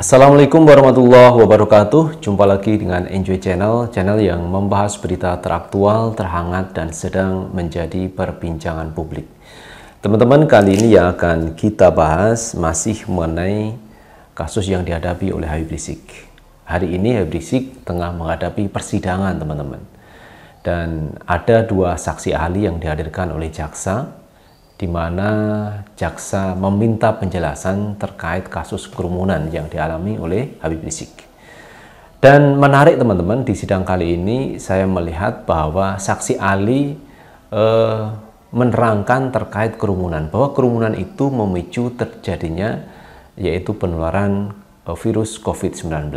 Assalamualaikum warahmatullahi wabarakatuh Jumpa lagi dengan Enjoy Channel Channel yang membahas berita teraktual, terhangat, dan sedang menjadi perbincangan publik Teman-teman kali ini yang akan kita bahas masih mengenai kasus yang dihadapi oleh Habib Rizik Hari ini Habib Rizik tengah menghadapi persidangan teman-teman dan ada dua saksi ahli yang dihadirkan oleh jaksa di mana jaksa meminta penjelasan terkait kasus kerumunan yang dialami oleh Habib Rizik. Dan menarik teman-teman di sidang kali ini saya melihat bahwa saksi ahli eh, menerangkan terkait kerumunan bahwa kerumunan itu memicu terjadinya yaitu penularan eh, virus COVID-19.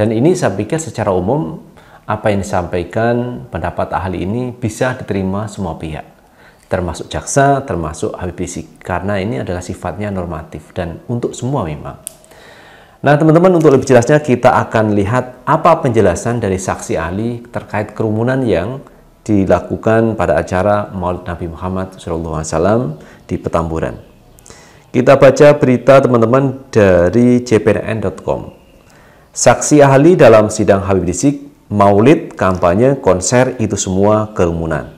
Dan ini saya pikir secara umum apa yang disampaikan pendapat ahli ini bisa diterima semua pihak, termasuk jaksa, termasuk Habib Rizik, karena ini adalah sifatnya normatif dan untuk semua memang. Nah, teman-teman, untuk lebih jelasnya kita akan lihat apa penjelasan dari saksi ahli terkait kerumunan yang dilakukan pada acara Maulid Nabi Muhammad SAW di Petamburan. Kita baca berita teman-teman dari jpnn.com. Saksi ahli dalam sidang Habib Rizik maulid, kampanye, konser itu semua kerumunan.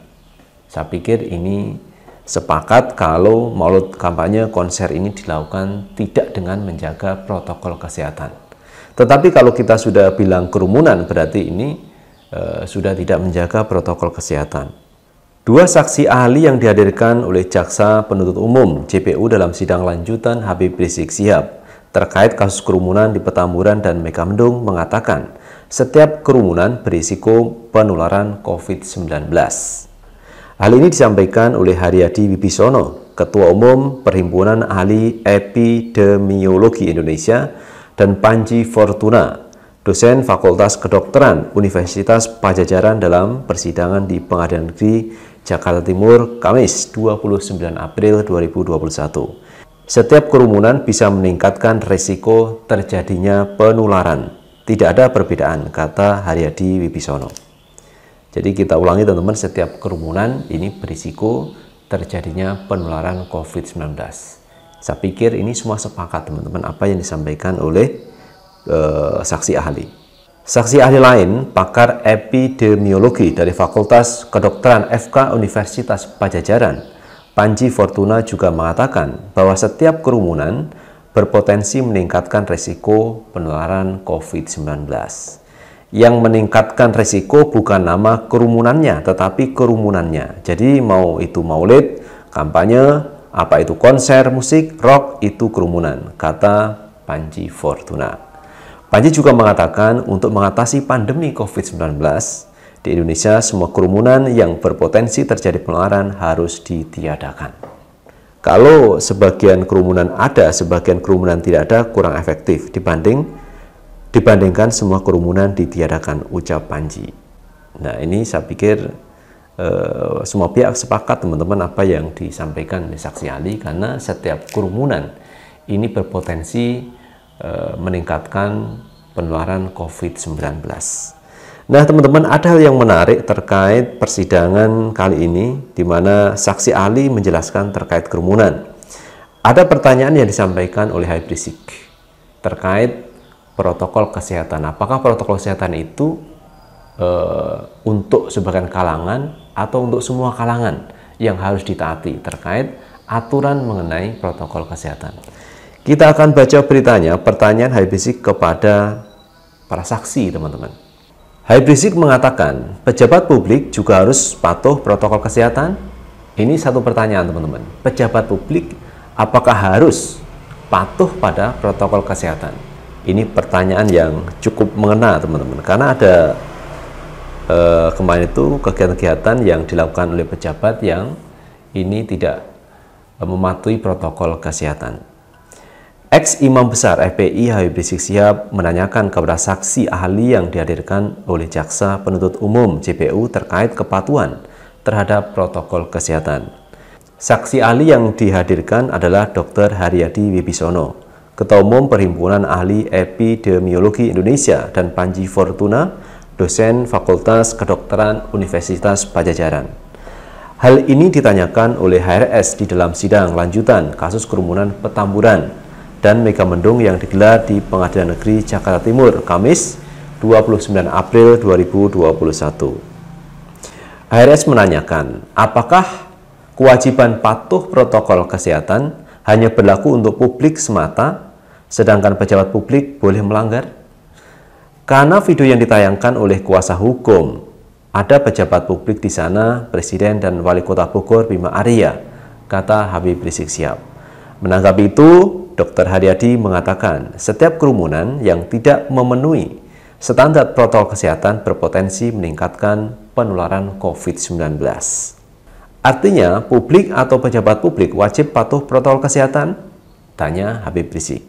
Saya pikir ini sepakat kalau maulid, kampanye, konser ini dilakukan tidak dengan menjaga protokol kesehatan. Tetapi kalau kita sudah bilang kerumunan berarti ini e, sudah tidak menjaga protokol kesehatan. Dua saksi ahli yang dihadirkan oleh jaksa penuntut umum JPU dalam sidang lanjutan Habib Rizik Sihab terkait kasus kerumunan di Petamburan dan Megamendung mengatakan setiap kerumunan berisiko penularan COVID-19. Hal ini disampaikan oleh Haryadi Wibisono, Ketua Umum Perhimpunan Ahli Epidemiologi Indonesia dan Panji Fortuna, dosen Fakultas Kedokteran Universitas Pajajaran dalam persidangan di Pengadilan Negeri Jakarta Timur Kamis 29 April 2021. Setiap kerumunan bisa meningkatkan risiko terjadinya penularan. Tidak ada perbedaan, kata Haryadi Wibisono. Jadi kita ulangi teman-teman, setiap kerumunan ini berisiko terjadinya penularan COVID-19. Saya pikir ini semua sepakat teman-teman apa yang disampaikan oleh e, saksi ahli. Saksi ahli lain, pakar epidemiologi dari Fakultas Kedokteran FK Universitas Pajajaran, Panji Fortuna juga mengatakan bahwa setiap kerumunan berpotensi meningkatkan risiko penularan COVID-19. Yang meningkatkan risiko bukan nama kerumunannya, tetapi kerumunannya. Jadi mau itu maulid, kampanye, apa itu konser musik, rock itu kerumunan, kata Panji Fortuna. Panji juga mengatakan untuk mengatasi pandemi COVID-19, di Indonesia semua kerumunan yang berpotensi terjadi penularan harus ditiadakan. Kalau sebagian kerumunan ada, sebagian kerumunan tidak ada, kurang efektif dibanding dibandingkan semua kerumunan ditiadakan ucap panji. Nah ini saya pikir eh, semua pihak sepakat teman-teman apa yang disampaikan oleh saksi ahli karena setiap kerumunan ini berpotensi eh, meningkatkan penularan COVID-19. Nah, teman-teman, ada hal yang menarik terkait persidangan kali ini, di mana saksi ahli menjelaskan terkait kerumunan. Ada pertanyaan yang disampaikan oleh Habib Rizik terkait protokol kesehatan. Apakah protokol kesehatan itu e, untuk sebagian kalangan atau untuk semua kalangan yang harus ditaati terkait aturan mengenai protokol kesehatan? Kita akan baca beritanya, pertanyaan Habib Rizik kepada para saksi, teman-teman. Habib Rizik mengatakan, pejabat publik juga harus patuh protokol kesehatan? Ini satu pertanyaan teman-teman. Pejabat publik apakah harus patuh pada protokol kesehatan? Ini pertanyaan yang cukup mengena teman-teman, karena ada eh, kemarin itu kegiatan-kegiatan yang dilakukan oleh pejabat yang ini tidak eh, mematuhi protokol kesehatan. Ex-Imam Besar FPI Habib Rizik Sihab menanyakan kepada saksi ahli yang dihadirkan oleh Jaksa Penuntut Umum JPU terkait kepatuhan terhadap protokol kesehatan. Saksi ahli yang dihadirkan adalah Dr. Haryadi Wibisono, Ketua Umum Perhimpunan Ahli Epidemiologi Indonesia dan Panji Fortuna, dosen Fakultas Kedokteran Universitas Pajajaran. Hal ini ditanyakan oleh HRS di dalam sidang lanjutan kasus kerumunan Petamburan dan mega mendung yang digelar di Pengadilan Negeri Jakarta Timur Kamis 29 April 2021. HRS menanyakan, apakah kewajiban patuh protokol kesehatan hanya berlaku untuk publik semata, sedangkan pejabat publik boleh melanggar? Karena video yang ditayangkan oleh kuasa hukum, ada pejabat publik di sana, Presiden dan Wali Kota Bogor Bima Arya, kata Habib Rizik Sihab. Menanggapi itu, Dr. Haryadi mengatakan setiap kerumunan yang tidak memenuhi standar protokol kesehatan berpotensi meningkatkan penularan COVID-19. Artinya, publik atau pejabat publik wajib patuh protokol kesehatan? Tanya Habib Rizik.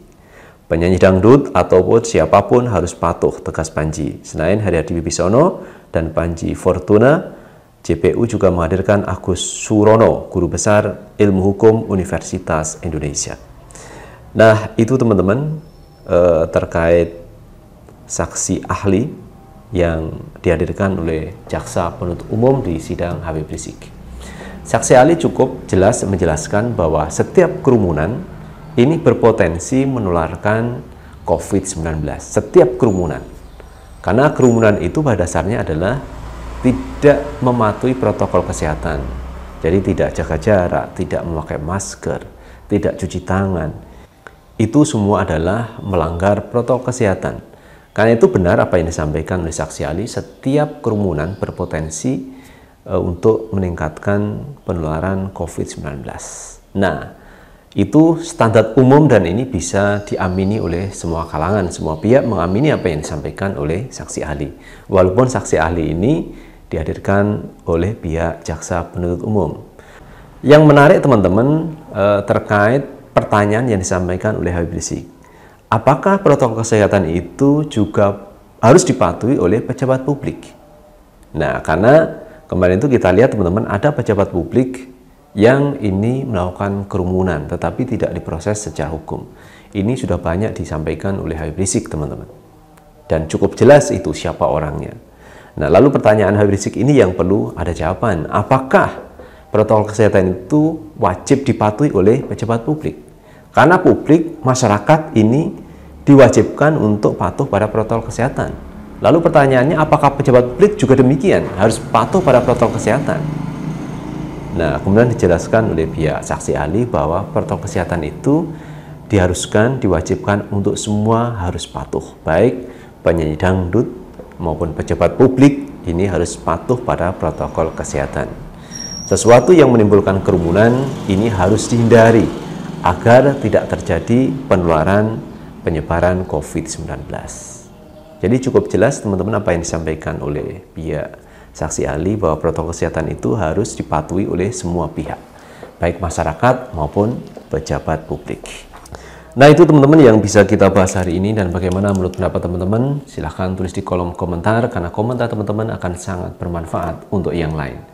Penyanyi dangdut ataupun siapapun harus patuh, tegas Panji. Selain Haryadi Bibisono dan Panji Fortuna, JPU juga menghadirkan Agus Surono, Guru Besar Ilmu Hukum Universitas Indonesia. Nah, itu teman-teman eh, terkait saksi ahli yang dihadirkan oleh jaksa penuntut umum di sidang Habib Rizik. Saksi ahli cukup jelas menjelaskan bahwa setiap kerumunan ini berpotensi menularkan COVID-19. Setiap kerumunan. Karena kerumunan itu pada dasarnya adalah tidak mematuhi protokol kesehatan. Jadi tidak jaga jarak, tidak memakai masker, tidak cuci tangan, itu semua adalah melanggar protokol kesehatan. Karena itu benar apa yang disampaikan oleh saksi ahli, setiap kerumunan berpotensi e, untuk meningkatkan penularan COVID-19. Nah, itu standar umum dan ini bisa diamini oleh semua kalangan, semua pihak mengamini apa yang disampaikan oleh saksi ahli. Walaupun saksi ahli ini dihadirkan oleh pihak jaksa penuntut umum. Yang menarik teman-teman e, terkait pertanyaan yang disampaikan oleh Habib Rizik. Apakah protokol kesehatan itu juga harus dipatuhi oleh pejabat publik? Nah, karena kemarin itu kita lihat teman-teman ada pejabat publik yang ini melakukan kerumunan tetapi tidak diproses secara hukum. Ini sudah banyak disampaikan oleh Habib Rizik, teman-teman. Dan cukup jelas itu siapa orangnya. Nah, lalu pertanyaan Habib Rizik ini yang perlu ada jawaban. Apakah protokol kesehatan itu wajib dipatuhi oleh pejabat publik? Karena publik, masyarakat ini diwajibkan untuk patuh pada protokol kesehatan. Lalu pertanyaannya, apakah pejabat publik juga demikian? Harus patuh pada protokol kesehatan. Nah, kemudian dijelaskan oleh pihak saksi ahli bahwa protokol kesehatan itu diharuskan, diwajibkan untuk semua harus patuh. Baik penyanyi dangdut maupun pejabat publik ini harus patuh pada protokol kesehatan. Sesuatu yang menimbulkan kerumunan ini harus dihindari agar tidak terjadi penularan penyebaran COVID-19. Jadi cukup jelas teman-teman apa yang disampaikan oleh pihak saksi ahli bahwa protokol kesehatan itu harus dipatuhi oleh semua pihak, baik masyarakat maupun pejabat publik. Nah itu teman-teman yang bisa kita bahas hari ini dan bagaimana menurut pendapat teman-teman silahkan tulis di kolom komentar karena komentar teman-teman akan sangat bermanfaat untuk yang lain.